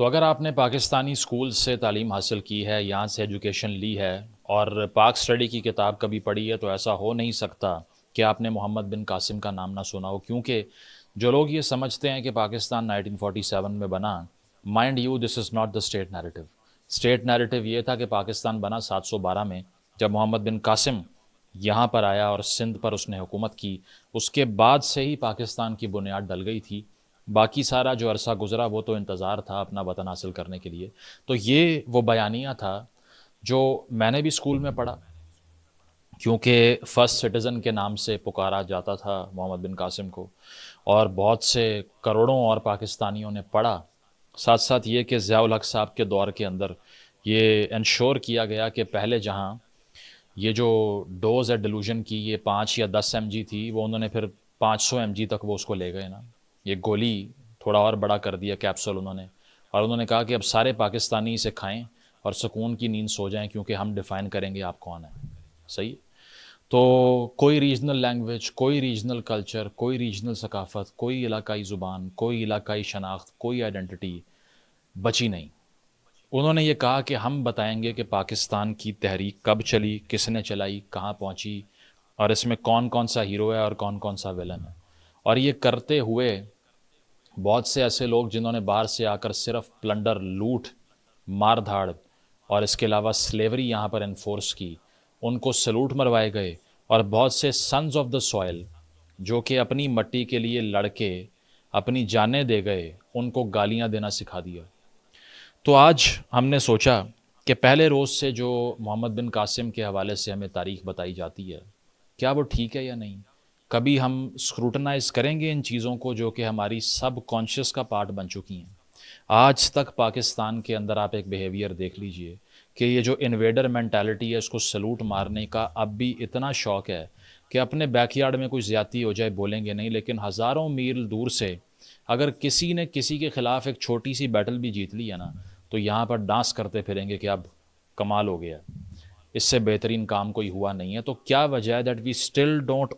तो अगर आपने पाकिस्तानी स्कूल से तालीम हासिल की है यहाँ से एजुकेशन ली है और पाक स्टडी की किताब कभी पढ़ी है तो ऐसा हो नहीं सकता कि आपने मोहम्मद बिन कासिम का नाम ना सुना हो क्योंकि जो लोग ये समझते हैं कि पाकिस्तान 1947 में बना mind you this is not the state narrative state narrative ये था कि पाकिस्तान बना 712 में जब मोहम्मद बिन कासिम यहाँ पर आया और सिंध पर उसने हुकूमत की उसके बाद से ही पाकिस्तान की बुनियाद डल गई थी बाकी सारा जो अरसा गुज़रा वो तो इंतज़ार था अपना वतन हासिल करने के लिए तो ये वो बयानिया था जो मैंने भी स्कूल में पढ़ा क्योंकि फ़र्स्ट सिटीज़न के नाम से पुकारा जाता था मोहम्मद बिन कासिम को और बहुत से करोड़ों और पाकिस्तानियों ने पढ़ा साथ साथ ये कि ज़ियाउल हक साहब के दौर के अंदर ये इंश्योर किया गया कि पहले जहाँ ये जो डोज़ है डिलूजन की ये पाँच या दस एम थी वो उन्होंने फिर पाँच सौ एम तक वो उसको ले गए ना ये गोली थोड़ा और बड़ा कर दिया कैप्सूल उन्होंने और उन्होंने कहा कि अब सारे पाकिस्तानी इसे खाएं और सुकून की नींद सो जाएं क्योंकि हम डिफ़ाइन करेंगे आप कौन है सही तो कोई रीजनल लैंग्वेज कोई रीजनल कल्चर कोई रीजनल सकाफ़त कोई इलाकाई ज़ुबान कोई इलाकाई शनाख्त कोई आइडेंटिटी बची नहीं उन्होंने ये कहा कि हम बताएंगे कि पाकिस्तान की तहरीक कब चली किसने चलाई कहाँ पहुँची और इसमें कौन कौन सा हीरो है और कौन कौन सा विलन है और ये करते हुए बहुत से ऐसे लोग जिन्होंने बाहर से आकर सिर्फ प्लंडर लूट मार धाड़ और इसके अलावा स्लेवरी यहाँ पर इन्फोर्स की उनको सलूट मरवाए गए और बहुत से सन्स ऑफ द सॉयल जो कि अपनी मट्टी के लिए लड़के अपनी जानें दे गए उनको गालियाँ देना सिखा दिया तो आज हमने सोचा कि पहले रोज़ से जो मोहम्मद बिन कासिम के हवाले से हमें तारीख बताई जाती है क्या वो ठीक है या नहीं कभी हम स्क्रूटनाइज करेंगे इन चीज़ों को जो कि हमारी सब कॉन्शियस का पार्ट बन चुकी हैं आज तक पाकिस्तान के अंदर आप एक बिहेवियर देख लीजिए कि ये जो इन्वेडर मैंटेलिटी है इसको सलूट मारने का अब भी इतना शौक है कि अपने बैकयार्ड में कोई ज़्यादी हो जाए बोलेंगे नहीं लेकिन हज़ारों मील दूर से अगर किसी ने किसी के ख़िलाफ़ एक छोटी सी बैटल भी जीत ली है ना तो यहाँ पर डांस करते फिरेंगे कि अब कमाल हो गया इससे बेहतरीन काम कोई हुआ नहीं है तो क्या वजह है that we still don't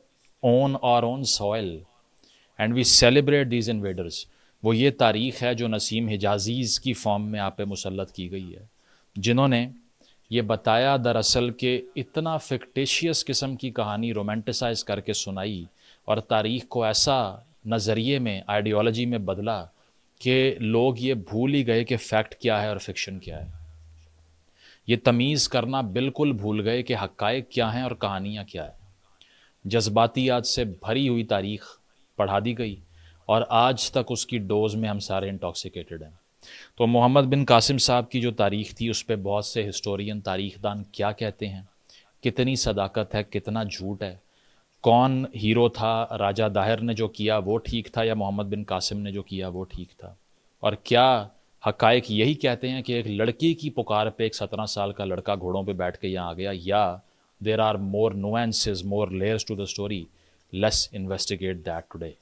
on our own soil and we celebrate these invaders वो ये तारीख़ है जो नसीम हिजाजीज़ की फॉर्म में आप पे मुसलत की गई है जिन्होंने ये बताया दरअसल के इतना फिक्टिशियस किस्म की कहानी रोमांटिसाइज करके सुनाई और तारीख़ को ऐसा नज़रिए में आइडियोलॉजी में बदला कि लोग ये भूल ही गए कि फ़ैक्ट क्या है और फिक्शन क्या है ये तमीज़ करना बिल्कुल भूल गए कि हक़ क्या हैं और कहानियाँ क्या है जज्बातियात से भरी हुई तारीख पढ़ा दी गई और आज तक उसकी डोज़ में हम सारे इंटॉक्सिकेटेड हैं तो मोहम्मद बिन कासिम साहब की जो तारीख थी उस पर बहुत से हिस्टोरियन तारीख दान क्या कहते हैं कितनी सदाकत है कितना झूठ है कौन हीरो था राजा दाहिर ने जो किया वो ठीक था या मोहम्मद बिन कासिम ने जो किया वो ठीक था और क्या हकायक यही कहते हैं कि एक लड़की की पुकार पे एक सत्रह साल का लड़का घोड़ों पे बैठ के यहाँ आ गया या there are more nuances, more layers to the story. Let's investigate that today.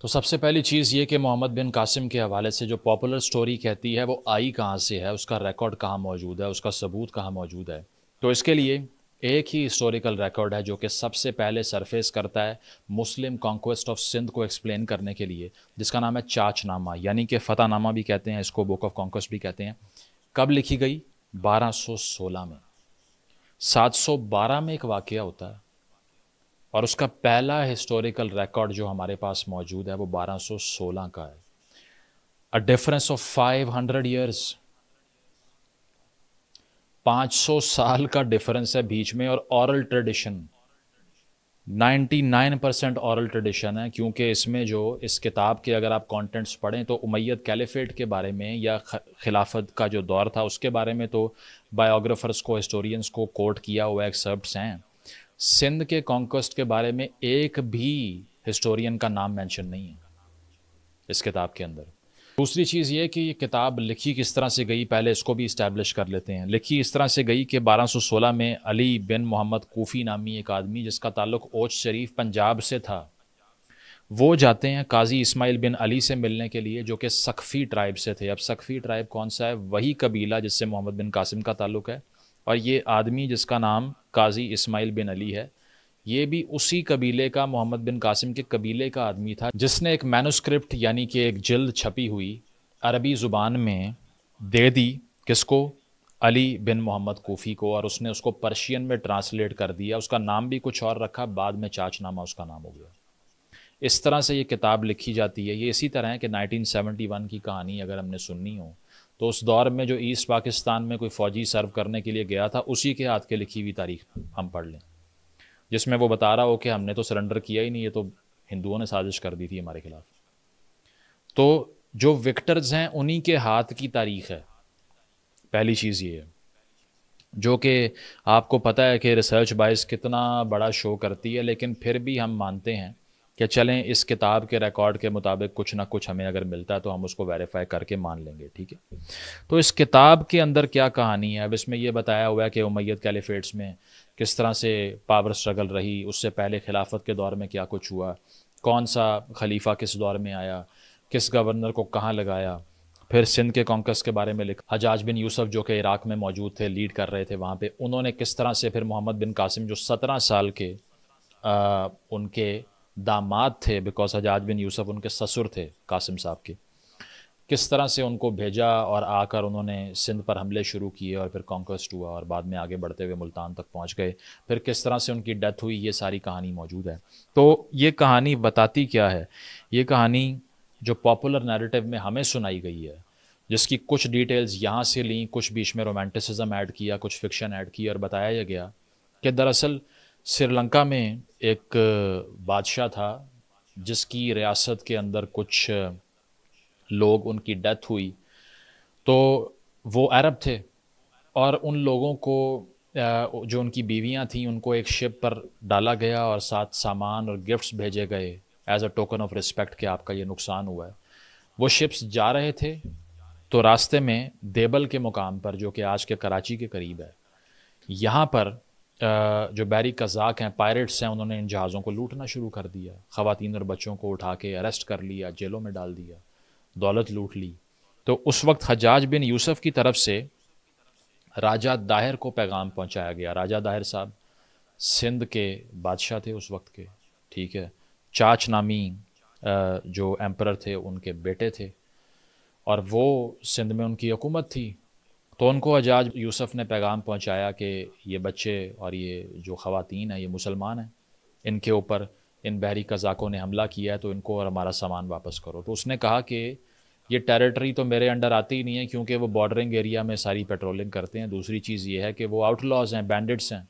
तो सबसे पहली चीज़ ये कि मोहम्मद बिन कासिम के हवाले से जो पॉपुलर स्टोरी कहती है वो आई कहाँ से है उसका रिकॉर्ड कहाँ मौजूद है उसका सबूत कहाँ मौजूद है तो इसके लिए एक ही हिस्टोरिकल रिकॉर्ड है जो कि सबसे पहले सरफेस करता है मुस्लिम कॉन्क्वेस्ट ऑफ सिंध को एक्सप्लेन करने के लिए जिसका नाम है चाचनामा यानी कि फतेहनामा भी कहते हैं इसको बुक ऑफ कॉन्क्वेस्ट भी कहते हैं कब लिखी गई 1216 में 712 में एक वाक़ होता है और उसका पहला हिस्टोरिकल रिकॉर्ड जो हमारे पास मौजूद है वो 1216 का है अ डिफरेंस ऑफ 500 पांच सौ साल का डिफरेंस है बीच में और oral tradition 99 percent oral tradition है क्योंकि इसमें जो इस किताब के अगर आप कंटेंट्स पढ़ें तो उमैद कैलिफेट के बारे में या खिलाफत का जो दौर था उसके बारे में तो बायोग्राफर्स को हिस्टोरियंस को कोट किया हुआ एक्सर्प्ट हैं सिंध के कॉन्कस्ट के बारे में एक भी हिस्टोरियन का नाम मेंशन नहीं है इस किताब के अंदर दूसरी चीज़ ये कि ये किताब लिखी किस तरह से गई पहले इसको भी इस्टेब्लिश कर लेते हैं लिखी इस तरह से गई कि 1216 में अली बिन मोहम्मद कोफ़ी नामी एक आदमी जिसका ताल्लुक ओच शरीफ पंजाब से था वो जाते हैं काजी इस्माइल बिन अली से मिलने के लिए जो कि सख्फी ट्राइब से थे अब सख्फी ट्राइब कौन सा है वही कबीला जिससे मोहम्मद बिन कासिम का ताल्लुक है और ये आदमी जिसका नाम काजी इस्माइल बिन अली है ये भी उसी कबीले का मोहम्मद बिन कासिम के कबीले का आदमी था जिसने एक मैनुस्क्रिप्ट यानी कि एक जल्द छपी हुई अरबी ज़ुबान में दे दी किसको अली बिन मोहम्मद कोफ़ी को और उसने उसको पर्शियन में ट्रांसलेट कर दिया उसका नाम भी कुछ और रखा बाद में चाचनामा उसका नाम हो गया इस तरह से ये किताब लिखी जाती है ये इसी तरह है कि 1971 की कहानी अगर हमने सुननी हो तो उस दौर में जो ईस्ट पाकिस्तान में कोई फ़ौजी सर्व करने के लिए गया था उसी के हाथ के लिखी हुई तारीख हम पढ़ लें जिसमें वो बता रहा हो कि हमने तो सरेंडर किया ही नहीं ये तो हिंदुओं ने साजिश कर दी थी हमारे खिलाफ तो जो विक्टर्स हैं उन्हीं के हाथ की तारीख है पहली चीज़ ये है जो कि आपको पता है कि रिसर्च बाइस कितना बड़ा शो करती है लेकिन फिर भी हम मानते हैं कि चलें इस किताब के रिकॉर्ड के मुताबिक कुछ ना कुछ हमें अगर मिलता है तो हम उसको वेरीफाई करके मान लेंगे ठीक है तो इस किताब के अंदर क्या कहानी है अब इसमें यह बताया हुआ है कि उमैद कैलिफेट्स में किस तरह से पावर स्ट्रगल रही उससे पहले खिलाफत के दौर में क्या कुछ हुआ कौन सा खलीफा किस दौर में आया किस गवर्नर को कहाँ लगाया फिर सिंध के कॉन्कस के बारे में लिखा हजाज बिन यूसुफ जो कि इराक में मौजूद थे लीड कर रहे थे वहाँ पे उन्होंने किस तरह से फिर मोहम्मद बिन कासिम जो सत्रह साल के आ, उनके दामाद थे बिकॉज हजाज बिन यूसुफ उनके ससुर थे कासिम साहब के किस तरह से उनको भेजा और आकर उन्होंने सिंध पर हमले शुरू किए और फिर कॉन्क्वेस्ट हुआ और बाद में आगे बढ़ते हुए मुल्तान तक पहुंच गए फिर किस तरह से उनकी डेथ हुई ये सारी कहानी मौजूद है तो ये कहानी बताती क्या है ये कहानी जो पॉपुलर नैरेटिव में हमें सुनाई गई है जिसकी कुछ डिटेल्स यहाँ से लीं कुछ बीच में रोमांटिसिज्म ऐड किया कुछ फिक्शन ऐड किया और बताया गया कि दरअसल श्रीलंका में एक बादशाह था जिसकी रियासत के अंदर कुछ लोग उनकी डेथ हुई तो वो अरब थे और उन लोगों को जो उनकी बीवियां थीं उनको एक शिप पर डाला गया और साथ सामान और गिफ्ट्स भेजे गए as a token of respect के आपका ये नुकसान हुआ है वो शिप्स जा रहे थे तो रास्ते में देबल के मुकाम पर जो कि आज के कराची के करीब है यहाँ पर जो बैरी कजाक हैं पायरेट्स हैं उन्होंने इन जहाज़ों को लूटना शुरू कर दिया ख़वान और बच्चों को उठा के अरेस्ट कर लिया जेलों में डाल दिया दौलत लूट ली तो उस वक्त हजाज बिन यूसुफ की तरफ से राजा दाहिर को पैगाम पहुंचाया गया राजा दाहिर साहब सिंध के बादशाह थे उस वक्त के ठीक है चाच नामी जो एम्पर थे उनके बेटे थे और वो सिंध में उनकी हुकूमत थी तो उनको हजाज यूसुफ ने पैगाम पहुंचाया कि ये बच्चे और ये जो ख़वातीन हैं ये मुसलमान हैं इनके ऊपर इन बहरी कज़ाकों ने हमला किया है तो इनको और हमारा सामान वापस करो तो उसने कहा कि ये टेरिटरी तो मेरे अंडर आती ही नहीं है क्योंकि वो बॉर्डरिंग एरिया में सारी पेट्रोलिंग करते हैं दूसरी चीज़ ये है कि वो आउटलॉज हैं बैंडिट्स हैं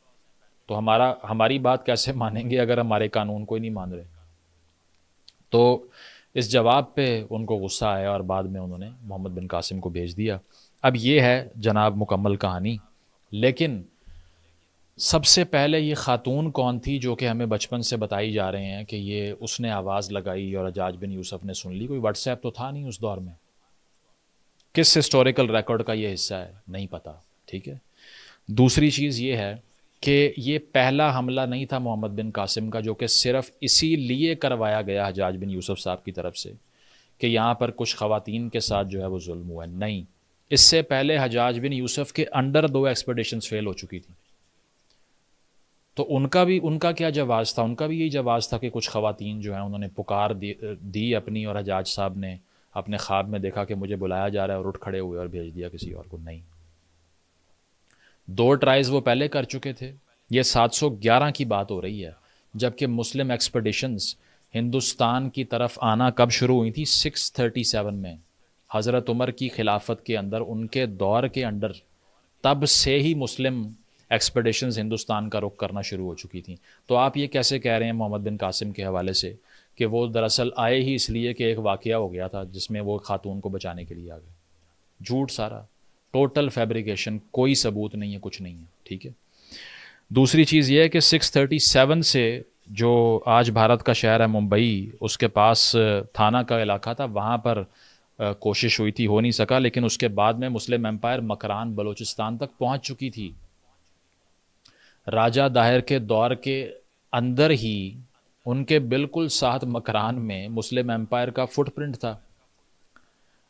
तो हमारा हमारी बात कैसे मानेंगे अगर हमारे कानून को ही नहीं मान रहे तो इस जवाब पे उनको गुस्सा आया और बाद में उन्होंने मोहम्मद बिन कासिम को भेज दिया अब ये है जनाब मुकम्मल कहानी लेकिन सबसे पहले ये खातून कौन थी जो कि हमें बचपन से बताई जा रहे हैं कि ये उसने आवाज़ लगाई और अजाज बिन यूसुफ ने सुन ली कोई व्हाट्सएप तो था नहीं उस दौर में किस हिस्टोरिकल रिकॉर्ड का ये हिस्सा है नहीं पता ठीक है दूसरी चीज़ ये है कि ये पहला हमला नहीं था मोहम्मद बिन कासिम का जो कि सिर्फ इसी लिए करवाया गया हजाज बिन यूसुफ साहब की तरफ से कि यहाँ पर कुछ ख़वातीन के साथ जो है वो जुल्म हुआ है नहीं इससे पहले हजाज बिन यूसुफ के अंडर दो एक्सपेडिशन फेल हो चुकी थी तो उनका भी उनका क्या जवाब था उनका भी यही जवाब था कि कुछ खातन जो हैं उन्होंने पुकार दी, दी अपनी और हजाज साहब ने अपने ख्वाब में देखा कि मुझे बुलाया जा रहा है और उठ खड़े हुए और भेज दिया किसी और को नहीं दो ट्राइज़ वो पहले कर चुके थे ये 711 की बात हो रही है जबकि मुस्लिम एक्सपडिशंस हिंदुस्तान की तरफ आना कब शुरू हुई थी 637 में हज़रत उमर की खिलाफत के अंदर उनके दौर के अंडर तब से ही मुस्लिम एक्सपेडिशन हिंदुस्तान का रुख करना शुरू हो चुकी थी तो आप ये कैसे कह रहे हैं मोहम्मद बिन कासिम के हवाले से कि वो दरअसल आए ही इसलिए कि एक वाक़ हो गया था जिसमें वो खातून को बचाने के लिए आ गए झूठ सारा टोटल फैब्रिकेशन कोई सबूत नहीं है कुछ नहीं है ठीक है दूसरी चीज़ यह है कि 637 से जो आज भारत का शहर है मुंबई उसके पास थाना का इलाका था वहाँ पर आ, कोशिश हुई थी हो नहीं सका लेकिन उसके बाद में मुस्लिम एम्पायर मकरान बलूचिस्तान तक पहुँच चुकी थी राजा दाहिर के दौर के अंदर ही उनके बिल्कुल साथ मकरान में मुस्लिम एम्पायर का फुटप्रिंट था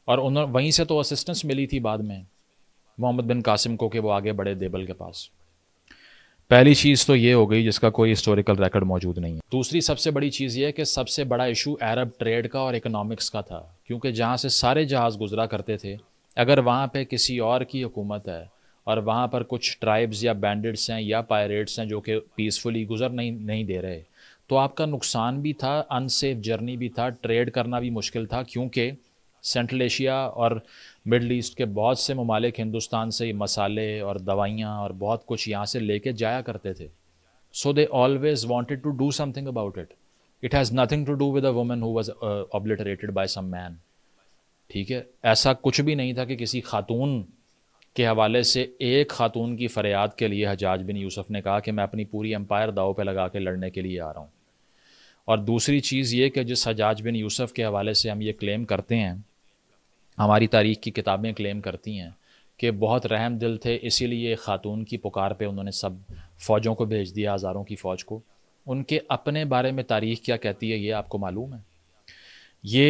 और उन्होंने वहीं से तो असिस्टेंस मिली थी बाद में मोहम्मद बिन कासिम को कि वो आगे बढ़े देबल के पास पहली चीज़ तो ये हो गई जिसका कोई हिस्टोरिकल रिकॉर्ड मौजूद नहीं है दूसरी सबसे बड़ी चीज़ ये है कि सबसे बड़ा इशू अरब ट्रेड का और इकोनॉमिक्स का था क्योंकि जहाँ से सारे जहाज़ गुजरा करते थे अगर वहाँ पे किसी और की हुकूमत है और वहाँ पर कुछ ट्राइब्स या बैंडिट्स हैं या पायरेट्स हैं जो कि पीसफुली गुजर नहीं नहीं दे रहे तो आपका नुकसान भी था अनसेफ जर्नी भी था ट्रेड करना भी मुश्किल था क्योंकि सेंट्रल एशिया और मिडल ईस्ट के बहुत से ममालिक हिंदुस्तान से मसाले और दवाइयाँ और बहुत कुछ यहाँ से लेके जाया करते थे so they always wanted to do something about it it has nothing to do with a woman who was obliterated by some man ठीक है ऐसा कुछ भी नहीं था कि किसी खातून के हवाले से एक खातून की फरियाद के लिए हजाज बिन यूसुफ ने कहा कि मैं अपनी पूरी एम्पायर दाव पर लगा के लड़ने के लिए आ रहा हूँ और दूसरी चीज़ ये कि जिस हजाज बिन यूसुफ के हवाले से हम ये क्लेम करते हैं हमारी तारीख की किताबें क्लेम करती हैं कि बहुत रहम दिल थे इसीलिए ख़ातून की पुकार पे उन्होंने सब फ़ौजों को भेज दिया हज़ारों की फ़ौज को उनके अपने बारे में तारीख क्या कहती है ये आपको मालूम है ये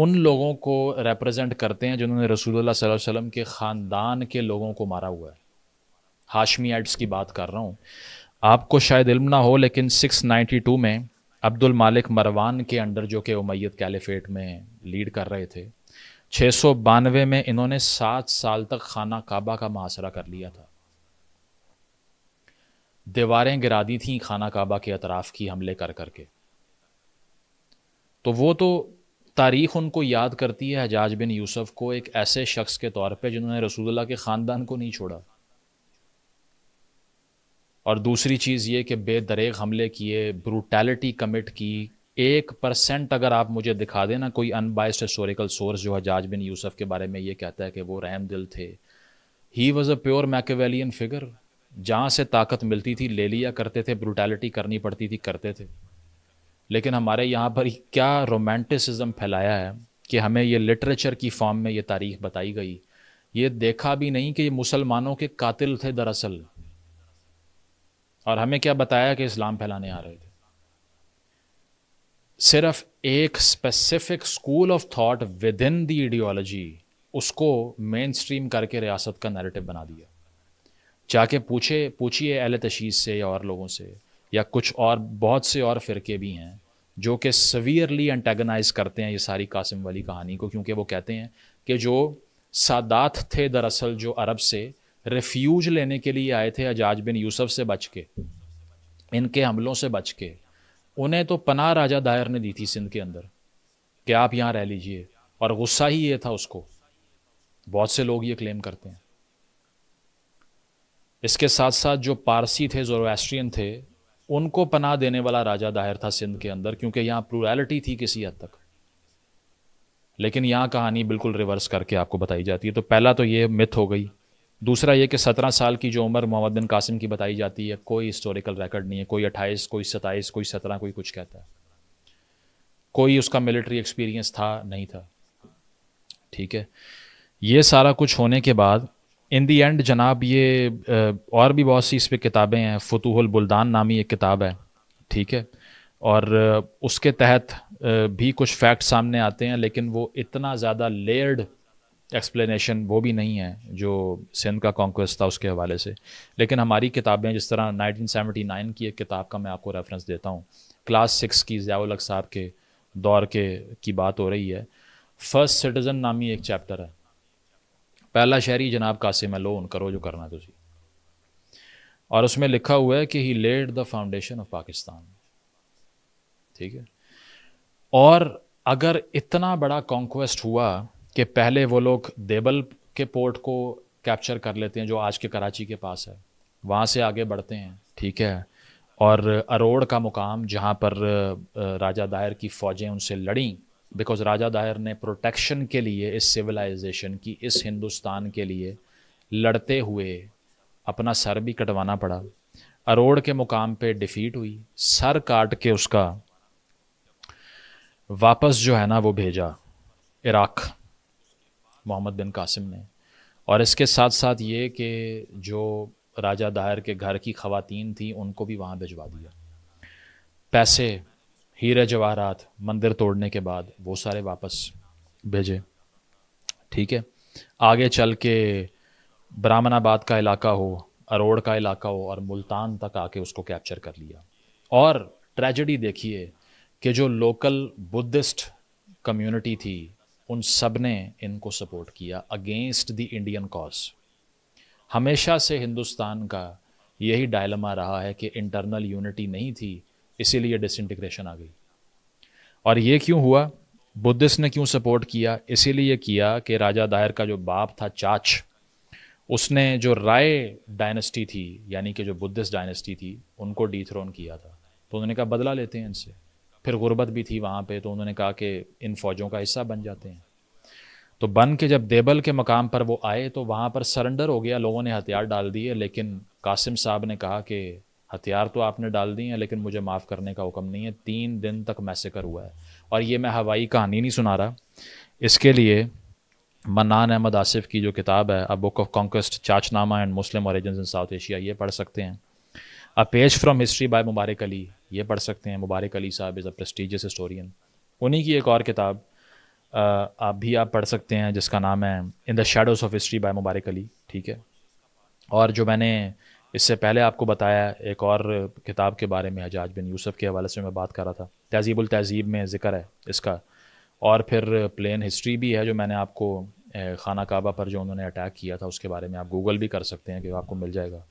उन लोगों को रिप्रेजेंट करते हैं जिन्होंने रसूलुल्लाह सल्लल्लाहु अलैहि वसल्लम के ख़ानदान के लोगों को मारा हुआ है हाशमी एड्स की बात कर रहा हूँ आपको शायद इल्म ना हो लेकिन 692 में अब्दुल मालिक मरवान के अंडर जो कि उमैद कैलिफेट में लीड कर रहे थे छः सौ बानवे में इन्होंने सात साल तक खाना काबा का मुहासरा कर लिया था दीवारें गिरा दी थी खाना काबा के अतराफ़ की हमले कर करके तो वो तो तारीख उनको याद करती है हजाज बिन यूसुफ को एक ऐसे शख्स के तौर पर जिन्होंने रसूलुल्लाह के ख़ानदान को नहीं छोड़ा और दूसरी चीज़ ये कि बेदरेग हमले किए ब्रूटैलिटी कमिट की एक परसेंट अगर आप मुझे दिखा देना कोई अनबाइस्ड हिस्टोरिकल सोर्स जो हजाज बिन यूसुफ के बारे में ये कहता है कि वो रहम दिल थे he was a pure Machiavellian figure जहाँ से ताकत मिलती थी ले लिया करते थे ब्रूटैलिटी करनी पड़ती थी करते थे लेकिन हमारे यहाँ पर क्या रोमांटिसिज्म फैलाया है कि हमें ये लिटरेचर की फॉर्म में ये तारीख बताई गई ये देखा भी नहीं कि ये मुसलमानों के कातिल थे दरअसल और हमें क्या बताया कि इस्लाम फैलाने आ रहे थे सिर्फ एक specific school of thought within the ideology उसको मेन स्ट्रीम करके रियासत का नैरेटिव बना दिया जाके पूछे पूछिए अहल तशीस से या और लोगों से या कुछ और बहुत से और फ़िरके भी हैं जो कि सवियरली एंटेगनाइज करते हैं ये सारी कासिम वाली कहानी को क्योंकि वो कहते हैं कि जो सादात थे दरअसल जो अरब से रेफ्यूज लेने के लिए आए थे अजाज बिन यूसुफ से बच के इनके हमलों से बच के उन्हें तो पनाह राजा दायर ने दी थी सिंध के अंदर कि आप यहाँ रह लीजिए और गुस्सा ही ये था उसको बहुत से लोग ये क्लेम करते हैं इसके साथ साथ जो पारसी थे जोरोस्ट्रियन थे उनको पना देने वाला राजा दायर था सिंध के अंदर क्योंकि यहां प्लूरैलिटी थी किसी हद तक लेकिन यहां कहानी बिल्कुल रिवर्स करके आपको बताई जाती है तो पहला तो ये मिथ हो गई दूसरा ये कि सत्रह साल की जो उम्र मोहम्मद बिन कासिम की बताई जाती है कोई हिस्टोरिकल रिकॉर्ड नहीं है कोई अट्ठाईस कोई सत्ताईस कोई सत्रह कोई कुछ कहता है कोई उसका मिलिट्री एक्सपीरियंस था नहीं था ठीक है ये सारा कुछ होने के बाद इन दी एंड जनाब ये और भी बहुत सी इस पर किताबें हैं फतूहुल बुल्दान नामी एक किताब है ठीक है और उसके तहत भी कुछ फैक्ट सामने आते हैं लेकिन वो इतना ज़्यादा लेयर्ड एक्सप्लेनेशन वो भी नहीं है जो सिंध का कॉन्क्वेस्ट था उसके हवाले से लेकिन हमारी किताबें जिस तरह 1979 की एक किताब का मैं आपको रेफरेंस देता हूँ क्लास सिक्स की ज़ियाल साहब के दौर के की बात हो रही है फ़र्स्ट सिटीज़न नामी एक चैप्टर है पहला शहरी जनाब कासिम उन करो जो करना तुझे और उसमें लिखा हुआ है कि he laid the foundation of Pakistan ठीक है और अगर इतना बड़ा कॉन्क्वेस्ट हुआ कि पहले वो लोग देबल के पोर्ट को कैप्चर कर लेते हैं जो आज के कराची के पास है वहाँ से आगे बढ़ते हैं ठीक है और अरोड़ का मुकाम जहाँ पर राजा दायर की फ़ौजें उनसे लड़ी बिकॉज राजा दायर ने प्रोटेक्शन के लिए इस सिविलाइजेशन की इस हिंदुस्तान के लिए लड़ते हुए अपना सर भी कटवाना पड़ा अरोड़ के मुकाम पे डिफीट हुई सर काट के उसका वापस जो है ना वो भेजा इराक मोहम्मद बिन कासिम ने और इसके साथ साथ ये कि जो राजा दायर के घर की खवातीन थी उनको भी वहाँ भिजवा दिया पैसे हीरे जवाहरात मंदिर तोड़ने के बाद वो सारे वापस भेजे ठीक है आगे चल के ब्राह्मणाबाद का इलाका हो अरोड़ का इलाका हो और मुल्तान तक आके उसको कैप्चर कर लिया और ट्रेजडी देखिए कि जो लोकल बुद्धिस्ट कम्युनिटी थी उन सब ने इनको सपोर्ट किया अगेंस्ट द इंडियन कॉज हमेशा से हिंदुस्तान का यही डायलमा रहा है कि इंटरनल यूनिटी नहीं थी इसीलिए डिसइंटीग्रेशन आ गई और ये क्यों हुआ बुद्धिस्ट ने क्यों सपोर्ट किया इसीलिए किया कि राजा दायर का जो बाप था चाच उसने जो राय डायनेस्टी थी यानी कि जो बुद्धिस्ट डायनेस्टी थी उनको डीथ्रोन किया था तो उन्होंने कहा बदला लेते हैं इनसे फिर गुर्बत भी थी वहाँ पे तो उन्होंने कहा कि इन फ़ौजों का हिस्सा बन जाते हैं तो बन के जब देबल के मकाम पर वो आए तो वहाँ पर सरेंडर हो गया लोगों ने हथियार डाल दिए लेकिन कासिम साहब ने कहा कि हथियार तो आपने डाल दिए हैं लेकिन मुझे माफ़ करने का हुक्म नहीं है तीन दिन तक मैसेकर हुआ है और ये मैं हवाई कहानी नहीं सुना रहा इसके लिए मनान अहमद आसिफ की जो किताब है a book of conquest Chachnama and Muslim और इन साउथ एशिया ये पढ़ सकते हैं a page from history by Mubarak Ali ये पढ़ सकते हैं मुबारक अली साहब इज़ अ प्रेस्टिजियस हिस्टोरियन उन्हीं की एक और किताब आप भी आप पढ़ सकते हैं जिसका नाम है in the shadows of history by Mubarak Ali ठीक है और जो मैंने इससे पहले आपको बताया एक और किताब के बारे में हजाज बिन यूसुफ के हवाले से मैं बात कर रहा था तहजीबुल तहजीब में ज़िक्र है इसका और फिर प्लेन हिस्ट्री भी है जो मैंने आपको खाना काबा पर जो उन्होंने अटैक किया था उसके बारे में आप गूगल भी कर सकते हैं कि आपको मिल जाएगा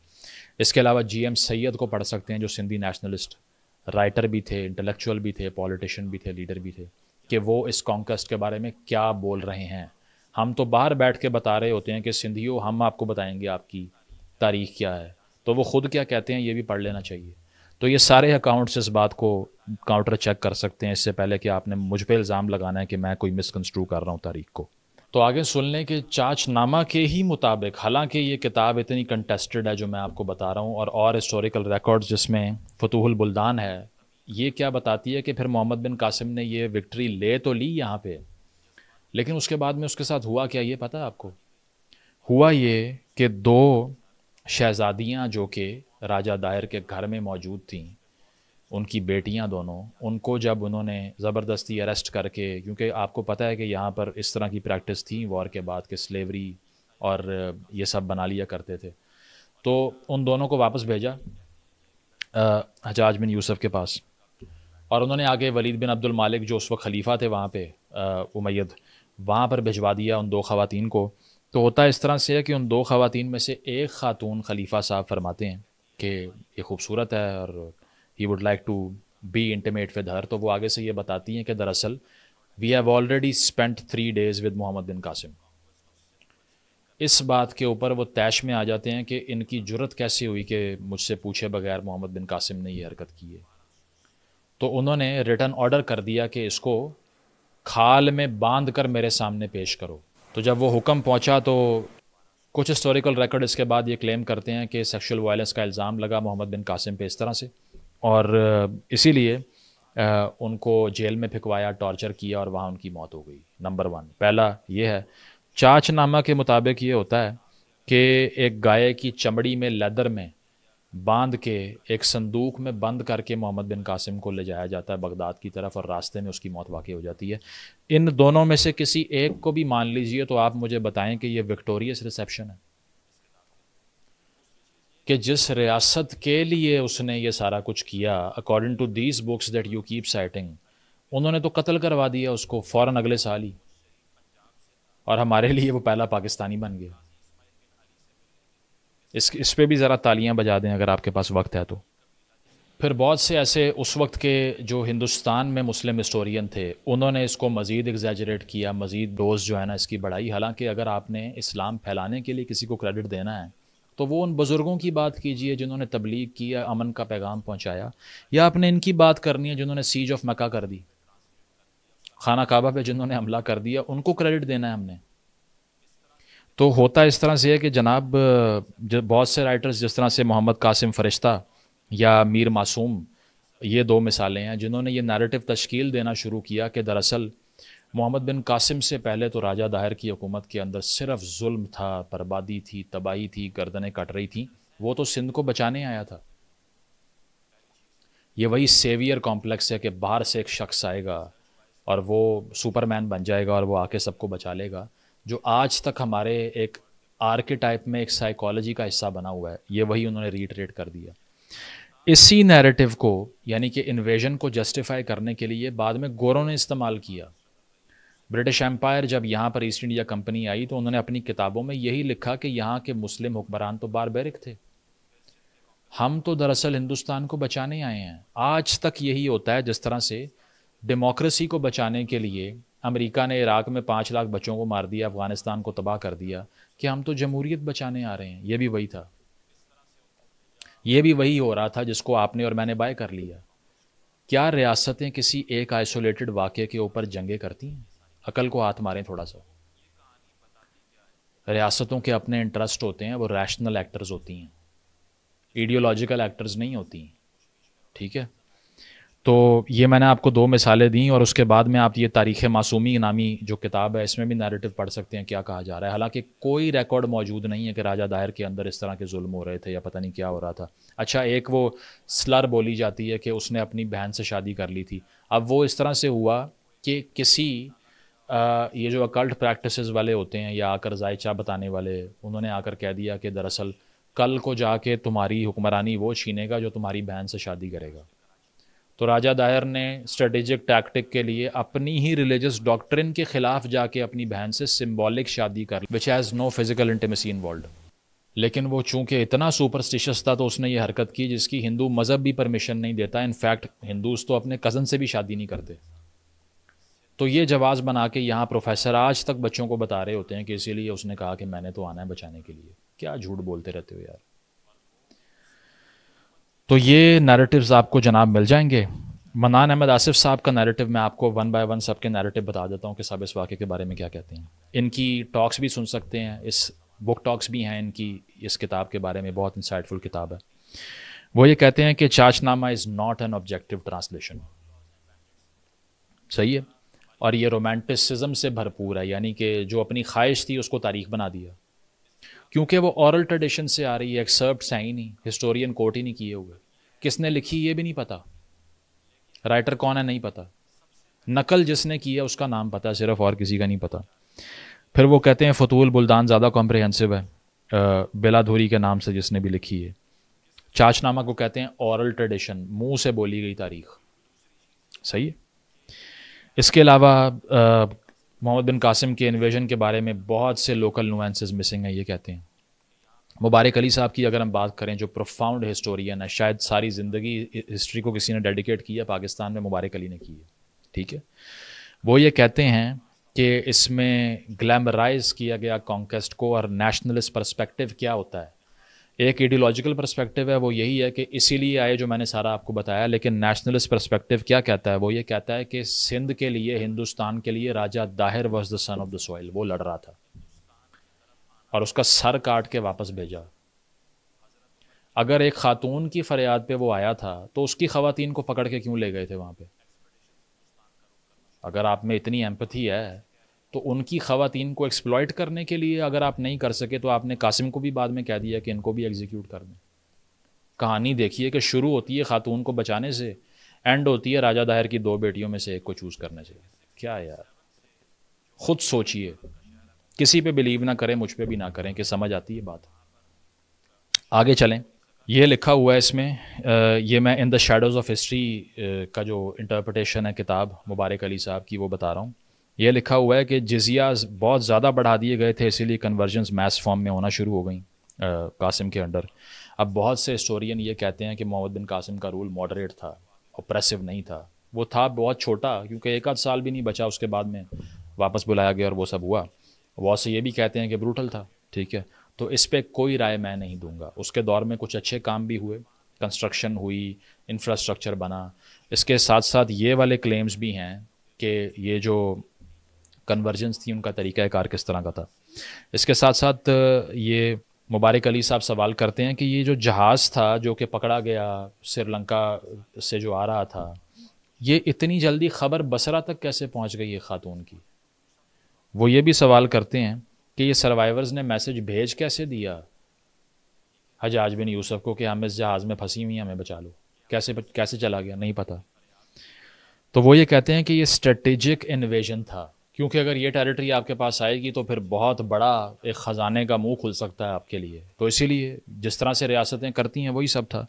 इसके अलावा जी एम सैद को पढ़ सकते हैं जो सिंधी नेशनलिस्ट राइटर भी थे इंटेलेक्चुअल भी थे पॉलिटिशन भी थे लीडर भी थे कि वो इस कॉन्कस्ट के बारे में क्या बोल रहे हैं हम तो बाहर बैठ के बता रहे होते हैं कि सिंधियों हम आपको बताएंगे आपकी तारीख क्या है तो वो खुद क्या कहते हैं ये भी पढ़ लेना चाहिए तो ये सारे अकाउंट्स इस बात को काउंटर चेक कर सकते हैं इससे पहले कि आपने मुझ पर इल्ज़ाम लगाना है कि मैं कोई मिसकंस्ट्रू कर रहा हूँ तारीख को तो आगे सुन लें कि चाचनामा के ही मुताबिक हालांकि ये किताब इतनी कंटेस्टेड है जो मैं आपको बता रहा हूँ और और हिस्टोरिकल रिकॉर्ड्स जिसमें फतूहुल बुल्दान है ये क्या बताती है कि फिर मोहम्मद बिन कासिम ने ये विक्ट्री ले तो ली यहाँ पे लेकिन उसके बाद में उसके साथ हुआ क्या ये पता है आपको हुआ ये कि दो शहज़ादियाँ जो कि राजा दायर के घर में मौजूद थीं उनकी बेटियाँ दोनों उनको जब उन्होंने ज़बरदस्ती अरेस्ट करके क्योंकि आपको पता है कि यहाँ पर इस तरह की प्रैक्टिस थी वॉर के बाद के स्लेवरी और ये सब बना लिया करते थे तो उन दोनों को वापस भेजा हजाज बिन यूसुफ के पास और उन्होंने आगे वलीद बिन अब्दुल मालिक जो उस वक्त खलीफा थे वहाँ पे उमैद वहाँ पर भिजवा दिया उन दो ख़वातीन को तो होता इस तरह से है कि उन दो खातन में से एक खातून खलीफा साहब फरमाते हैं कि ये खूबसूरत है और he would like to be intimate with her तो वो आगे से ये बताती हैं कि दरअसल we have already spent three days with Muhammad bin Qasim इस बात के ऊपर वो तैश में आ जाते हैं कि इनकी जरूरत कैसे हुई कि मुझसे पूछे बगैर मोहम्मद बिन कासिम ने ये हरकत की है तो उन्होंने रिटर्न ऑर्डर कर दिया कि इसको खाल में बांध कर मेरे सामने पेश करो तो जब वो हुक्म पहुंचा तो कुछ हिस्टोरिकल रिकॉर्ड इसके बाद ये क्लेम करते हैं कि सेक्सुअल वायलेंस का इल्ज़ाम लगा मोहम्मद बिन कासिम पे इस तरह से और इसीलिए उनको जेल में फिकवाया टॉर्चर किया और वहाँ उनकी मौत हो गई नंबर वन पहला ये है चाचनामा के मुताबिक ये होता है कि एक गाय की चमड़ी में लेदर में बांध के एक संदूक में बंद करके मोहम्मद बिन कासिम को ले जाया जाता है बगदाद की तरफ और रास्ते में उसकी मौत वाकई हो जाती है इन दोनों में से किसी एक को भी मान लीजिए तो आप मुझे बताएं कि यह विक्टोरियस रिसेप्शन है कि जिस रियासत के लिए उसने ये सारा कुछ किया according to these books that you keep citing उन्होंने तो कत्ल करवा दिया उसको फौरन अगले साल ही और हमारे लिए वो पहला पाकिस्तानी बन गया इस इस पर भी ज़रा तालियां बजा दें अगर आपके पास वक्त है तो फिर बहुत से ऐसे उस वक्त के जो हिंदुस्तान में मुस्लिम हिस्टोरियन थे उन्होंने इसको मज़ीद एग्जैजरेट किया मज़ीद डोज जो है ना इसकी बढ़ाई हालांकि अगर आपने इस्लाम फैलाने के लिए किसी को क्रेडिट देना है तो वो उन बुज़ुर्गों की बात कीजिए जिन्होंने तबलीग किया अमन का पैगाम पहुँचाया या आपने इनकी बात करनी है जिन्होंने सीज ऑफ मका कर दी खाना काबा पे जिन्होंने हमला कर दिया उनको क्रेडिट देना है हमने तो होता इस तरह से है कि जनाब बहुत से राइटर्स जिस तरह से मोहम्मद कासिम फरिश्ता या मीर मासूम ये दो मिसालें हैं जिन्होंने ये नैरेटिव तश्कील देना शुरू किया कि दरअसल मोहम्मद बिन कासिम से पहले तो राजा दाहिर की हुकूमत के अंदर सिर्फ जुल्म था बर्बादी थी तबाही थी गर्दनें कट रही थी वो तो सिंध को बचाने आया था ये वही सेवियर कॉम्प्लेक्स है कि बाहर से एक शख्स आएगा और वो सुपरमैन बन जाएगा और वो आके सबको बचा लेगा जो आज तक हमारे एक आर के टाइप में एक साइकोलॉजी का हिस्सा बना हुआ है ये वही उन्होंने रीटरेट कर दिया इसी नैरेटिव को यानी कि इन्वेजन को जस्टिफाई करने के लिए बाद में गोरों ने इस्तेमाल किया ब्रिटिश एम्पायर जब यहाँ पर ईस्ट इंडिया कंपनी आई तो उन्होंने अपनी किताबों में यही लिखा कि यहाँ के मुस्लिम हुक्मरान तो बारबेरिक थे हम तो दरअसल हिंदुस्तान को बचाने आए हैं आज तक यही होता है जिस तरह से डेमोक्रेसी को बचाने के लिए अमेरिका ने इराक में पाँच लाख बच्चों को मार दिया अफ़गानिस्तान को तबाह कर दिया कि हम तो जमहूरियत बचाने आ रहे हैं ये भी वही था ये भी वही हो रहा था जिसको आपने और मैंने बाय कर लिया क्या रियासतें किसी एक आइसोलेटेड वाक्य के ऊपर जंगे करती हैं अकल को हाथ मारें थोड़ा सा रियासतों के अपने इंटरेस्ट होते हैं वो रैशनल एक्टर्स होती हैं आइडियोलॉजिकल एक्टर्स नहीं होती ठीक है तो ये मैंने आपको दो मिसालें दी और उसके बाद में आप ये तारीख़ मासूमी नामी जो किताब है इसमें भी नैरेटिव पढ़ सकते हैं क्या कहा जा रहा है हालांकि कोई रिकॉर्ड मौजूद नहीं है कि राजा दायर के अंदर इस तरह के जुल्म हो रहे थे या पता नहीं क्या हो रहा था अच्छा एक वो स्लर बोली जाती है कि उसने अपनी बहन से शादी कर ली थी अब वो इस तरह से हुआ कि किसी आ, ये जो अकल्ट प्रैक्टिस वाले होते हैं या आकर जायचा बताने वाले उन्होंने आकर कह दिया कि दरअसल कल को जाके तुम्हारी हुक्मरानी वो छीनेगा जो तुम्हारी बहन से शादी करेगा तो राजा दायर ने स्ट्रेटेजिक टैक्टिक के लिए अपनी ही रिलीजियस डॉक्ट्रिन के खिलाफ जाके अपनी बहन से सिम्बॉलिक शादी कर ली which has no physical intimacy involved लेकिन वो चूंकि इतना सुपरस्टिशियस था तो उसने ये हरकत की जिसकी हिंदू मज़हब भी परमिशन नहीं देता इनफैक्ट हिंदूज तो अपने कज़न से भी शादी नहीं करते तो ये जवाब बना के यहाँ प्रोफेसर आज तक बच्चों को बता रहे होते हैं कि इसीलिए उसने कहा कि मैंने तो आना है बचाने के लिए क्या झूठ बोलते रहते हो यार तो ये नैरेटिव्स आपको जनाब मिल जाएंगे मनान अहमद आसिफ साहब का नैरेटिव मैं आपको वन बाय वन सबके नैरेटिव बता देता हूँ कि साहब इस वाक़े के बारे में क्या कहते हैं इनकी टॉक्स भी सुन सकते हैं इस बुक टॉक्स भी हैं इनकी इस किताब के बारे में बहुत इंसाइटफुल किताब है वो ये कहते हैं कि Chachnama is not an objective translation सही है और ये रोमांटिसिज्म से भरपूर है यानी कि जो अपनी ख्वाहिश थी उसको तारीख बना दिया क्योंकि वो औरल ट्रेडिशन से आ रही है एक्सर्प्ट है ही नहीं हिस्टोरियन कोर्ट ही नहीं किए हुए किसने लिखी ये भी नहीं पता राइटर कौन है नहीं पता नकल जिसने किया उसका नाम पता सिर्फ और किसी का नहीं पता फिर वो कहते हैं फतूल बुलदान ज़्यादा कॉम्प्रहेंसिव है बेलाधूरी के नाम से जिसने भी लिखी है चाचनामा को कहते हैं औरल ट्रेडिशन मुंह से बोली गई तारीख सही है इसके अलावा मोहम्मद बिन कासिम के इन्वेजन के बारे में बहुत से लोकल नुएंसेस मिसिंग हैं ये कहते हैं मुबारक अली साहब की अगर हम बात करें जो प्रोफाउंड हिस्टोरियन है शायद सारी ज़िंदगी हिस्ट्री को किसी ने डेडिकेट किया पाकिस्तान में मुबारक अली ने की है ठीक है वो ये कहते हैं कि इसमें ग्लैमराइज किया गया कॉन्केस्ट को और नेशनलिस्ट परस्पेक्टिव क्या होता है एक आइडियोलॉजिकल परस्पेक्टिव है वो यही है कि इसीलिए आए जो मैंने सारा आपको बताया लेकिन नेशनलिस्ट परस्पेक्टिव क्या कहता है वो ये कहता है कि सिंध के लिए हिंदुस्तान के लिए Raja Dahir was the son of the soil वो लड़ रहा था और उसका सर काट के वापस भेजा अगर एक खातून की फरियाद पे वो आया था तो उसकी खातन को पकड़ के क्यों ले गए थे वहां पे अगर आप में इतनी एम्पथी है तो उनकी खातन को एक्सप्लॉयट करने के लिए अगर आप नहीं कर सके तो आपने कासिम को भी बाद में कह दिया कि इनको भी एग्जीक्यूट कर दें कहानी देखिए कि शुरू होती है ख़ातून को बचाने से एंड होती है राजा दाहिर की दो बेटियों में से एक को चूज़ करने से क्या यार खुद सोचिए किसी पे बिलीव ना करें मुझ पर भी ना करें कि समझ आती है बात आगे चलें ये लिखा हुआ है इसमें ये मैं in the shadows of history का जो इंटरप्रटेशन है किताब मुबारक अली साहब की वो बता रहा हूँ ये लिखा हुआ है कि जजियाज बहुत ज़्यादा बढ़ा दिए गए थे इसीलिए कन्वर्जन मैथ फॉर्म में होना शुरू हो गई कासिम के अंडर अब बहुत से हिस्टोरियन ये कहते हैं कि मोहम्मद बिन कासिम का रूल मॉडरेट था ओप्रेसिव नहीं था वो था बहुत छोटा क्योंकि एक आध साल भी नहीं बचा उसके बाद में वापस बुलाया गया और वो सब हुआ वह से ये भी कहते हैं कि ब्रूटल था ठीक है तो इस पर कोई राय मैं नहीं दूंगा उसके दौर में कुछ अच्छे काम भी हुए कंस्ट्रक्शन हुई इंफ्रास्ट्रक्चर बना इसके साथ साथ ये वाले क्लेम्स भी हैं कि ये जो कन्वर्जेंस थी उनका तरीका कार किस तरह का था इसके साथ साथ ये मुबारक अली साहब सवाल करते हैं कि ये जो जहाज़ था जो कि पकड़ा गया श्रीलंका से जो आ रहा था ये इतनी जल्दी ख़बर बसरा तक कैसे पहुंच गई ये ख़ातून की वो ये भी सवाल करते हैं कि ये सर्वाइवर्स ने मैसेज भेज कैसे दिया हजाज बिन यूसुफ को कि हम इस जहाज़ में फंसी हुई हमें बचा लो कैसे कैसे चला गया नहीं पता तो वो ये कहते हैं कि ये स्ट्रेटेजिक इन्वेजन था क्योंकि अगर ये टेरिटरी आपके पास आएगी तो फिर बहुत बड़ा एक ख़जाने का मुंह खुल सकता है आपके लिए तो इसीलिए जिस तरह से रियासतें करती हैं वही सब था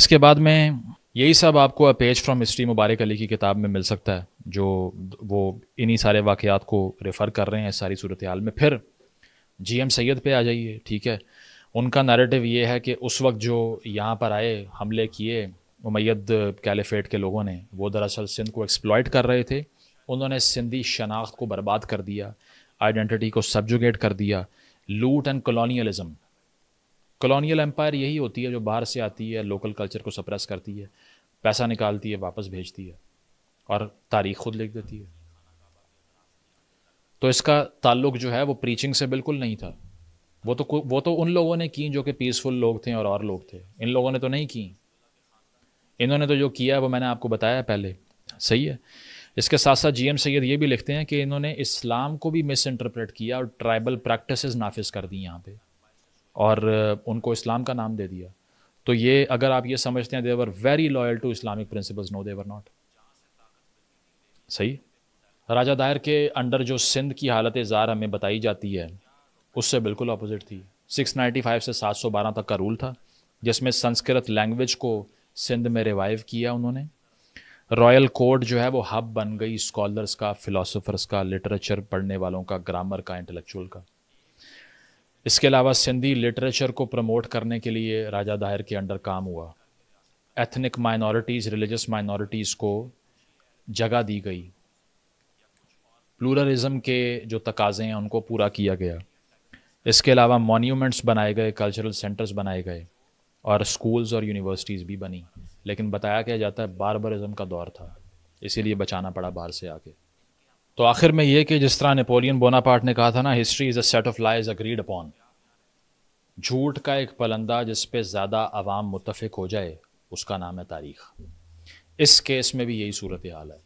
इसके बाद में यही सब आपको a page from history Mubarak Ali की किताब में मिल सकता है जो वो इन्हीं सारे वाक़ात को रेफ़र कर रहे हैं सारी सूरत हाल में फिर जी एम सैद पर आ जाइए ठीक है उनका नरेटिव ये है कि उस वक्त जो यहाँ पर आए हमले किए उमैद कैलिफेट के लोगों ने वो दरअसल सिंध को एक्सप्लॉयट कर रहे थे उन्होंने सिंधी शनाख्त को बर्बाद कर दिया आइडेंटिटी को सब्जुगेट कर दिया लूट एंड कॉलोनियलिज्म कॉलोनियल एम्पायर यही होती है जो बाहर से आती है लोकल कल्चर को सप्रेस करती है पैसा निकालती है वापस भेजती है और तारीख खुद लिख देती है तो इसका ताल्लुक जो है वो प्रीचिंग से बिल्कुल नहीं था वो तो वो तो उन लोगों ने की जो कि पीसफुल लोग थे और और लोग थे इन लोगों ने तो नहीं की इन्होंने तो जो किया वो मैंने आपको बताया पहले सही है इसके साथ साथ जी एम सैद ये भी लिखते हैं कि इन्होंने इस्लाम को भी मिस इंटरप्रेट किया और ट्राइबल प्रैक्टिस नाफिज कर दी यहाँ पे और उनको इस्लाम का नाम दे दिया तो ये अगर आप ये समझते हैं they were very loyal to Islamic principles no they were not सही राजा दायर के अंडर जो सिंध की हालत ज़ार हमें बताई जाती है उससे बिल्कुल अपोजिट थी 695 से 712 तक का रूल था जिसमें संस्कृत लैंग्वेज को सिंध में रिवाइव किया उन्होंने रॉयल कोर्ट जो है वो हब बन गई स्कॉलर्स का फिलोसोफर्स का लिटरेचर पढ़ने वालों का ग्रामर का इंटेलेक्चुअल का इसके अलावा सिंधी लिटरेचर को प्रमोट करने के लिए राजा दाहिर के अंडर काम हुआ एथनिक माइनॉरिटीज़ रिलीजस माइनॉरिटीज़ को जगह दी गई प्लूरलिज़म के जो तकाजे हैं उनको पूरा किया गया इसके अलावा मॉन्यूमेंट्स बनाए गए कल्चरल सेंटर्स बनाए गए और स्कूल्स और यूनिवर्सिटीज़ भी बनी लेकिन बताया क्या जाता है बारबरिज्म का दौर था इसीलिए बचाना पड़ा बाहर से आके तो आखिर में ये कि जिस तरह नेपोलियन बोनापार्ट ने कहा था ना history is a set of lies agreed upon झूठ का एक पलंदा जिस पे ज़्यादा आवाम मुतफिक हो जाए उसका नाम है तारीख इस केस में भी यही सूरत हाल है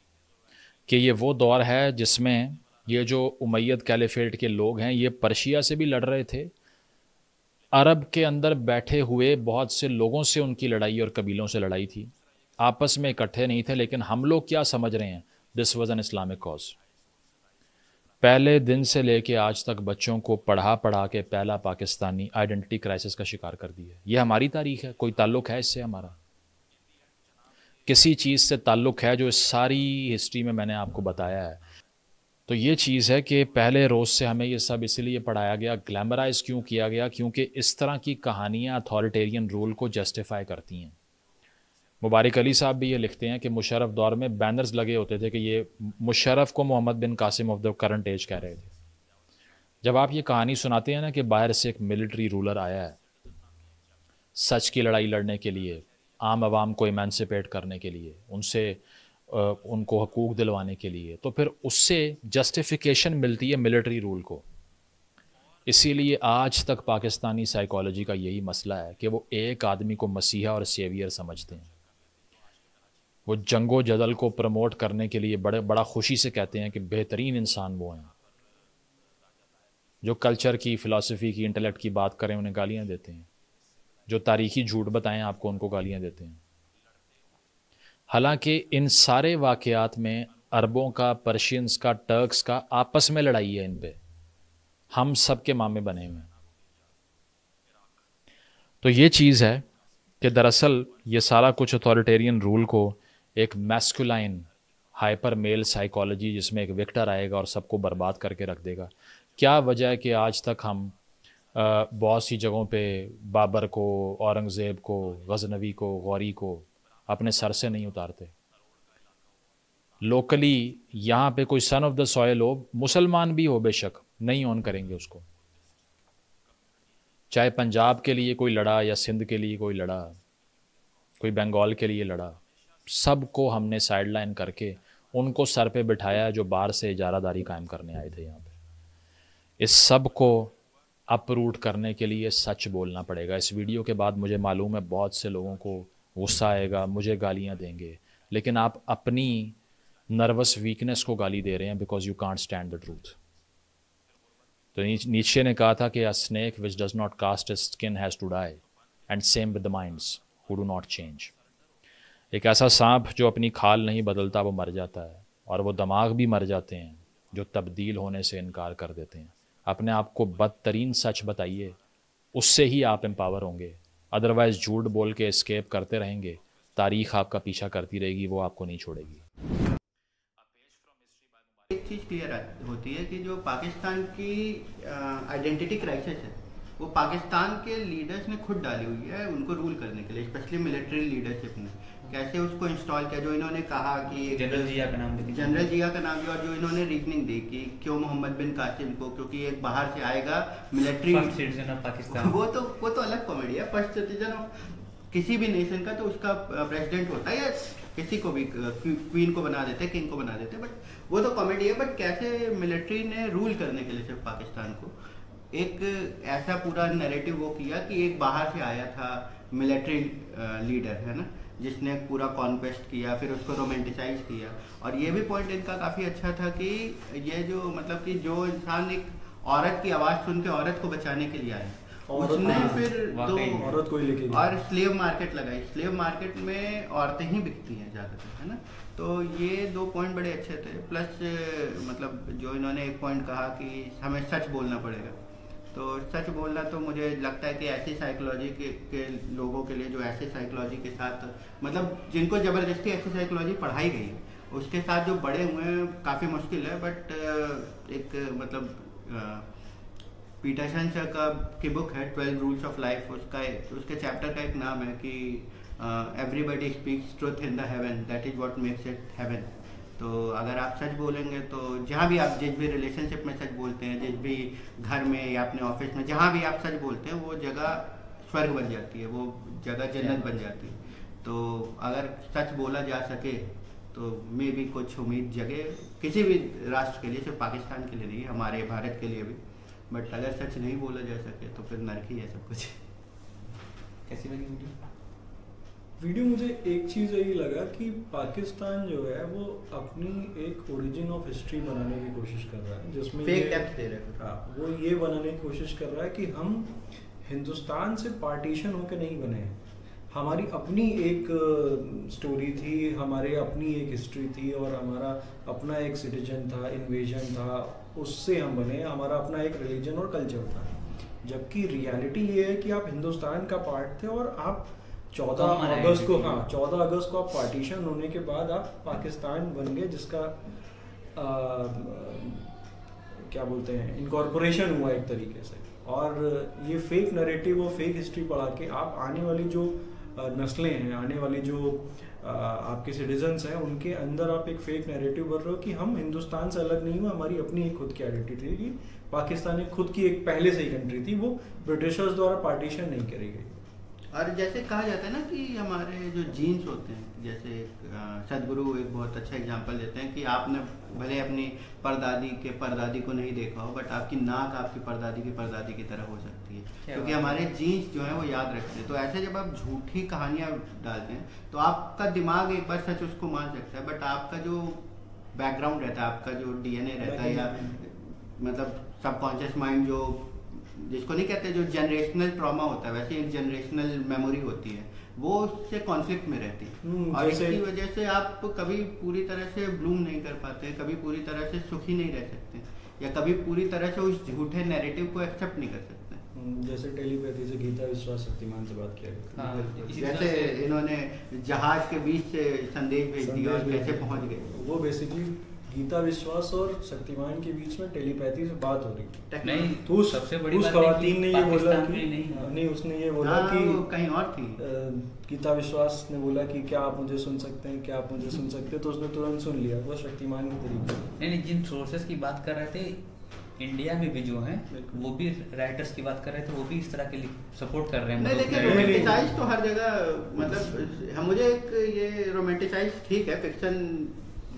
कि ये वो दौर है जिसमें ये जो उमैद कैलिफेट के लोग हैं ये पर्शिया से भी लड़ रहे थे अरब के अंदर बैठे हुए बहुत से लोगों से उनकी लड़ाई और कबीलों से लड़ाई थी आपस में इकट्ठे नहीं थे लेकिन हम लोग क्या समझ रहे हैं this was an Islamic cause पहले दिन से लेके आज तक बच्चों को पढ़ा पढ़ा के पहला पाकिस्तानी आइडेंटिटी क्राइसिस का शिकार कर दिया है ये हमारी तारीख है कोई ताल्लुक है इससे हमारा किसी चीज़ से ताल्लुक़ है जो इस सारी हिस्ट्री में मैंने आपको बताया है तो ये चीज़ है कि पहले रोज़ से हमें ये सब इसीलिए पढ़ाया गया ग्लैमराइज क्यों किया गया क्योंकि इस तरह की कहानियाँ अथॉरिटेरियन रूल को जस्टिफाई करती हैं मुबारक अली साहब भी ये लिखते हैं कि मुशरफ दौर में बैनर्स लगे होते थे कि ये मुशरफ को Muhammad bin Qasim of the current age कह रहे थे जब आप ये कहानी सुनाते हैं ना कि बाहर से एक मिलिट्री रूलर आया है सच की लड़ाई लड़ने के लिए आम आवाम को इमेंसिपेट करने के लिए उनसे उनको हकूक़ दिलवाने के लिए तो फिर उससे जस्टिफिकेशन मिलती है मिलिट्री रूल को इसीलिए आज तक पाकिस्तानी साइकोलॉजी का यही मसला है कि वो एक आदमी को मसीहा और सेवियर समझते हैं वो जंगो जदल को प्रमोट करने के लिए बड़े बड़ा खुशी से कहते हैं कि बेहतरीन इंसान वो हैं जो कल्चर की फ़िलासफ़ी की इंटेलेक्ट की बात करें उन्हें गालियाँ देते हैं जो तारीखी झूठ बताएं आपको उनको गालियाँ देते हैं हालांकि इन सारे वाकयात में अरबों का पर्शियंस का टर्क्स का आपस में लड़ाई है इन पर हम सब के मामे बने हुए हैं तो ये चीज़ है कि दरअसल ये सारा कुछ अथॉरिटेरियन रूल को एक मैस्कुलाइन हाइपर मेल साइकोलॉजी जिसमें एक विक्टर आएगा और सबको बर्बाद करके रख देगा क्या वजह है कि आज तक हम बहुत सी जगहों पे बाबर को औरंगज़ेब को गजनवी को गौरी को अपने सर से नहीं उतारते लोकली यहाँ पे कोई सन ऑफ द सॉयल हो मुसलमान भी हो बेशक नहीं ऑन करेंगे उसको चाहे पंजाब के लिए कोई लड़ा या सिंध के लिए कोई लड़ा कोई बंगाल के लिए लड़ा सबको हमने साइड लाइन करके उनको सर पे बिठाया जो बाहर से इजारादारी कायम करने आए थे यहाँ पे इस सब को अपरूट करने के लिए सच बोलना पड़ेगा इस वीडियो के बाद मुझे मालूम है बहुत से लोगों को गुस्सा आएगा मुझे गालियाँ देंगे लेकिन आप अपनी नर्वस वीकनेस को गाली दे रहे हैं because you can't stand the truth तो नीचे ने कहा था कि a snake which does not cast skin has to die and same with the minds who do not change एक ऐसा सांप जो अपनी खाल नहीं बदलता वो मर जाता है और वो दिमाग भी मर जाते हैं जो तब्दील होने से इनकार कर देते हैं अपने आप को बदतरीन सच बताइए उससे ही आप एम्पावर होंगे अदरवाइज़ झूठ बोल के स्केप करते रहेंगे तारीख आपका पीछा करती रहेगी वो आपको नहीं छोड़ेगी एक चीज़ क्लियर होती है कि जो पाकिस्तान की आइडेंटिटी क्राइसिस है वो पाकिस्तान के लीडर्स ने खुद डाली हुई है उनको रूल करने के लिए स्पेशली मिलिट्री लीडरशिप ने कैसे उसको इंस्टॉल किया जो इन्होंने कहा कि जनरल जिया का नाम दे जनरल जिया का नाम दिया और जो इन्होंने रीजनिंग दी कि क्यों मोहम्मद बिन कासिम को क्योंकि एक बाहर से आएगा मिलिट्री सिटीजन ऑफ पाकिस्तान वो तो वो तो अलग कॉमेडी है फर्स्ट सिटीजन ऑफ किसी भी नेशन का तो उसका प्रेसिडेंट होता है या किसी को भी क्वीन को बना देते किंग को बना देते बट वो तो कॉमेडी है बट कैसे मिलिट्री ने रूल करने के लिए सिर्फ पाकिस्तान को एक ऐसा पूरा नैरेटिव वो किया कि एक बाहर से आया था मिलिट्री लीडर है ना जिसने पूरा कॉन्क्वेस्ट किया फिर उसको रोमेंटिसाइज किया और ये भी पॉइंट इनका काफ़ी अच्छा था कि ये जो मतलब कि जो इंसान एक औरत की आवाज़ सुन के औरत को बचाने के लिए आए उसने फिर दो औरत को ही लेके और स्लेव मार्केट लगाई स्लेव मार्केट में औरतें ही बिकती हैं ज़्यादातर है ना तो ये दो पॉइंट बड़े अच्छे थे प्लस मतलब जो इन्होंने एक पॉइंट कहा कि हमें सच बोलना पड़ेगा तो सच बोलना तो मुझे लगता है कि ऐसी साइकोलॉजी के, के लोगों के लिए जो ऐसे साइकोलॉजी के साथ मतलब जिनको ज़बरदस्ती ऐसी साइकोलॉजी पढ़ाई गई उसके साथ जो बड़े हुए हैं काफ़ी मुश्किल है बट एक मतलब पीटरसन सर का की बुक है ट्वेल्व रूल्स ऑफ लाइफ उसका एक, उसके चैप्टर का एक नाम है कि everybody speaks truth in the heaven that is what makes it heaven तो अगर आप सच बोलेंगे तो जहाँ भी आप जिस भी रिलेशनशिप में सच बोलते हैं जिस भी घर में या अपने ऑफिस में जहाँ भी आप सच बोलते हैं वो जगह स्वर्ग बन जाती है वो जगह जन्नत बन जाती है तो अगर सच बोला जा सके तो मे भी कुछ उम्मीद जगह किसी भी राष्ट्र के लिए सिर्फ पाकिस्तान के लिए नहीं हमारे भारत के लिए भी बट अगर सच नहीं बोला जा सके तो फिर नरक ही है सब कुछ कैसी बनी वीडियो वीडियो मुझे एक चीज़ यही लगा कि पाकिस्तान जो है वो अपनी एक ओरिजिन ऑफ हिस्ट्री बनाने की कोशिश कर रहा है जिसमें फेक दे रहे हैं हाँ, वो ये बनाने की कोशिश कर रहा है कि हम हिंदुस्तान से पार्टीशन होके नहीं बने हैं हमारी अपनी एक स्टोरी थी हमारे अपनी एक हिस्ट्री थी और हमारा अपना एक सिटीजन था इन्वेजन था उससे हम बने हमारा अपना एक रिलीजन और कल्चर था जबकि रियलिटी ये है कि आप हिंदुस्तान का पार्ट थे और आप चौदह हाँ, अगस्त हाँ, को हाँ।, हाँ चौदह अगस्त को आप पार्टीशन होने के बाद आप पाकिस्तान बन गए जिसका आ, क्या बोलते हैं इनकॉर्पोरेशन हुआ एक तरीके से और ये फेक नरेटिव और फेक हिस्ट्री पढ़ा के आप आने वाली जो नस्लें हैं आने वाली जो आपके सिटीजन्स हैं उनके अंदर आप एक फेक नैरेटिव भर रहे हो कि हम हिंदुस्तान से अलग नहीं हुए हमारी अपनी एक खुद की आइडेंटिटी थी पाकिस्तान एक खुद की एक पहले से ही कंट्री थी वो ब्रिटिशर्स द्वारा पार्टीशन नहीं करी गई और जैसे कहा जाता है ना कि हमारे जो जीन्स होते हैं जैसे सदगुरु एक बहुत अच्छा एग्जांपल देते हैं कि आपने भले अपनी परदादी के परदादी को नहीं देखा हो बट आपकी नाक आपकी परदादी की परदादी की तरह हो सकती है क्योंकि हमारे जीन्स जो है वो याद रखते हैं तो ऐसे जब आप झूठी कहानियां डालते हैं तो आपका दिमाग एक बार सच उसको मान सकता है बट आपका जो बैकग्राउंड रहता है आपका जो डीएनए रहता है या मतलब सबकॉन्शियस माइंड जो जिसको नहीं कहते जो जनरेशनल ट्रॉमा होता है वैसे एक जनरेशनल मेमोरी होती है वो उससे कॉन्फ्लिक्ट में रहती है हम्म, और इसकी वजह से आप कभी पूरी तरह से ब्लूम नहीं कर पाते कभी पूरी तरह से सुखी नहीं रह सकते या कभी पूरी तरह से उस झूठे नैरेटिव को एक्सेप्ट नहीं कर सकते हम्म, जैसे टेलीपैथी से गीता विश्वास शक्तिमान से बात किया हाँ, जैसे इन्होंने जहाज के बीच से संदेश भेज दिया और कैसे पहुंच गए वो बेसिकली गीता विश्वास और शक्तिमान के बीच में टेलीपैथी से बात हो रही नहीं तो सबसे बड़ी उस खातन ने ये बोला कि नहीं, नहीं उसने ये बोला हाँ, कि कहीं और थी गीता विश्वास ने बोला कि क्या आप मुझे सुन सकते हैं क्या आप मुझे सुन सकते हैं तो उसने तुरंत सुन लिया वो शक्तिमान के तरीके नहीं नहीं जिन सोर्सेस की बात कर रहे थे इंडिया में भी जो है वो भी राइटर्स की बात कर रहे थे वो भी इस तरह के लिए सपोर्ट कर रहे हैं नहीं मतलब लेकिन रोमांटिसाइज तो हर जगह मतलब मुझे एक ये रोमांटिसाइज ठीक है फिक्शन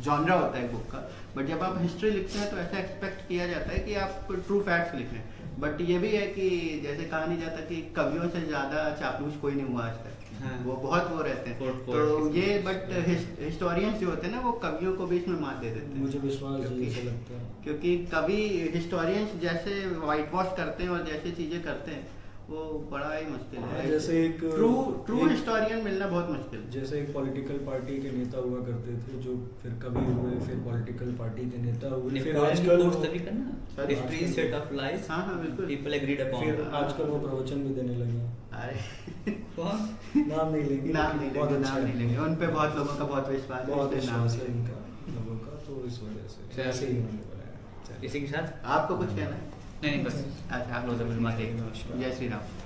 जॉनरा होता है बुक का बट जब आप हिस्ट्री लिखते हैं तो ऐसा एक्सपेक्ट किया जाता है कि आप ट्रू फैक्ट्स लिखें बट ये भी है कि जैसे कहा नहीं जाता कि कवियों से ज़्यादा चापलूस कोई नहीं हुआ आज तक हाँ। वो बहुत वो रहते हैं तो ये बट हिस्टोरियंस जो होते हैं ना वो कवियों को भी इसमें मात दे देते हैं मुझे विश्वास क्योंकि, लगता है क्योंकि कवि हिस्टोरियंस जैसे वाइट वॉश करते हैं और जैसे चीज़ें करते हैं वो बड़ा ही मुश्किल है हाँ, जैसे एक ट्रू ट्रू हिस्टोरियन मिलना बहुत मुश्किल जैसे एक पॉलिटिकल पार्टी के नेता हुआ करते थे जो फिर कभी हुए फिर पॉलिटिकल पार्टी के नेता हुए फिर आजकल तभी करना हिस्ट्री सेट ऑफ लाइज हां हां बिल्कुल पीपल एग्रीड अपॉन फिर आजकल वो प्रवचन भी देने लगे अरे कौन नाम नहीं लेंगे नाम नहीं लेंगे अच्छा नाम नहीं लेंगे उन पे बहुत लोगों का बहुत विश्वास है बहुत विश्वास है इनका लोगों का तो इस वजह से ऐसे ही इसी के साथ आपको कुछ कहना है नहीं नहीं बस आज आप लोग जय श्री राम